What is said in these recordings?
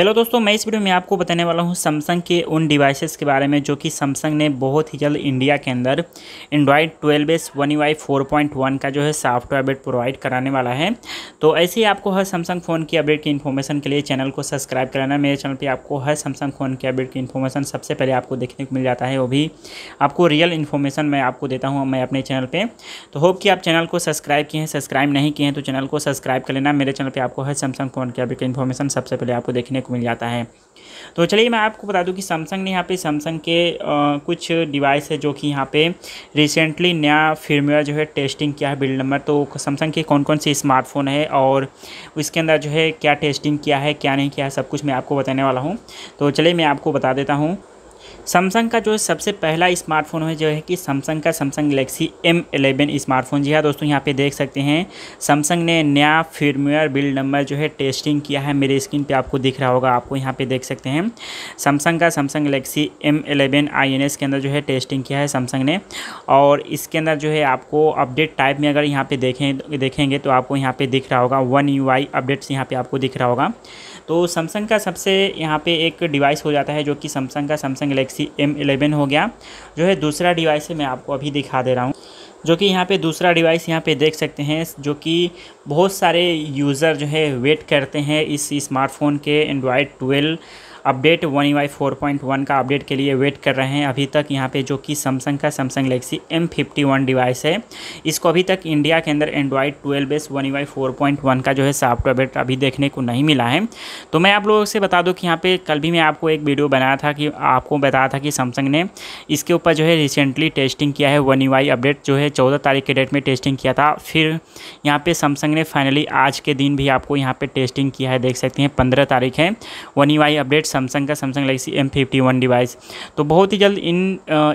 hello दोस्तों मैं इस वीडियो में आपको बताने वाला हूं सैमसंग के उन डिवाइसेस के बारे में जो कि सैमसंग ने बहुत ही जल्द इंडिया के अंदर Android twelve S one you I four point one का जो है सॉफ्टवेयर अपडेट प्रोवाइड कराने वाला है तो ऐसे ही आपको हर सैमसंग फ़ोन की अपडेट की इन्फॉर्मेशन के लिए चैनल को सब्सक्राइब कराना मेरे चैनल पर आपको हर सैमसंग फ़ोन की अपडेट की इन्फॉर्मेशन सबसे पहले आपको देखने को मिल जाता है वो भी आपको रियल इन्फॉर्मेशन मैं आपको देता हूँ मैं अपने चैनल पर तो होप कि आप चैनल को सब्सक्राइब किए हैं सब्सक्राइब नहीं किए हैं तो चैनल को सब्सक्राइब कर लेना मेरे चैनल पर आपको हर सैमसंग फ़ोन की अपडेट की इन्फॉर्मेशन सबसे पहले आपको देखने को मिल जाता है तो चलिए मैं आपको बता दूं कि सैमसंग ने यहाँ पे सैमसंग के आ, कुछ डिवाइस है जो कि यहाँ पे रिसेंटली नया फिल्मवेयर जो है टेस्टिंग किया है बिल्ड नंबर तो सैमसंग के कौन कौन से स्मार्टफोन है और इसके अंदर जो है क्या टेस्टिंग किया है क्या नहीं किया है सब कुछ मैं आपको बताने वाला हूँ तो चलिए मैं आपको बता देता हूँ सैमसंग का जो सबसे पहला स्मार्टफोन है जो है कि सैमसंग का Samsung Galaxy M eleven smartphone जी हाँ दोस्तों यहाँ पे देख सकते हैं सैमसंग ने नया फीडमेयर बिल्ड नंबर जो है टेस्टिंग किया है मेरे स्क्रीन पे आपको दिख रहा होगा आपको यहाँ पे देख सकते हैं सैमसंग का Samsung Galaxy M eleven I N S के अंदर जो है टेस्टिंग किया है सैमसंग ने और इसके अंदर जो है आपको अपडेट टाइप में अगर यहाँ पे देखें देखेंगे तो आपको यहाँ पर दिख रहा होगा वन यू आई अपडेट्स यहाँ पर आपको दिख रहा होगा तो सैमसंग का सबसे यहाँ पे एक डिवाइस हो जाता है जो कि सैमसंग का Samsung Galaxy Galaxy M eleven हो गया जो है दूसरा डिवाइस है मैं आपको अभी दिखा दे रहा हूँ जो कि यहाँ पे दूसरा डिवाइस यहाँ पे देख सकते हैं जो कि बहुत सारे यूज़र जो है वेट करते हैं इस स्मार्टफोन के Android twelve update one E Y four point one का अपडेट के लिए वेट कर रहे हैं अभी तक यहाँ पे जो कि सैमसंग का Samsung Galaxy M fifty one device है इसको अभी तक इंडिया के अंदर Android twelve base one Y four point one का जो है सॉफ्टवेयर अपडेट अभी देखने को नहीं मिला है तो मैं आप लोगों से बता दूँ कि यहाँ पर कल भी मैं आपको एक वीडियो बनाया था कि आपको बताया था कि सैमसंग ने इसके ऊपर जो है रिसेंटली टेस्टिंग किया है वन वाई अपडेट जो है चौदह तारीख के डेट में टेस्टिंग किया था फिर यहाँ पर सैमसंग ने फाइनली आज के दिन भी आपको यहाँ पर टेस्टिंग किया है देख सकते हैं पंद्रह तारीख है वन वाई अपडेट सैमसंग का Samsung Galaxy M fifty one device तो बहुत ही जल्द इन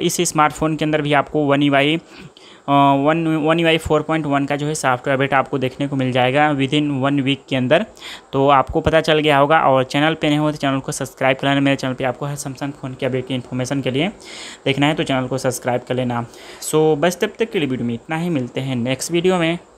इस स्मार्टफोन के अंदर भी आपको one E one one E Y four point one का जो है सॉफ्टवेयर अपडेट आपको देखने को मिल जाएगा विद इन वन वीक के अंदर तो आपको पता चल गया होगा और चैनल पे नहीं हो तो चैनल को सब्सक्राइब कर लेना मेरे चैनल पे आपको हर सैमसंग फ़ोन के अपडेट की इन्फॉर्मेशन के लिए देखना है तो चैनल को सब्सक्राइब कर लेना सो so, बस तब तक के लिए वीडियो में इतना ही मिलते हैं नेक्स्ट वीडियो में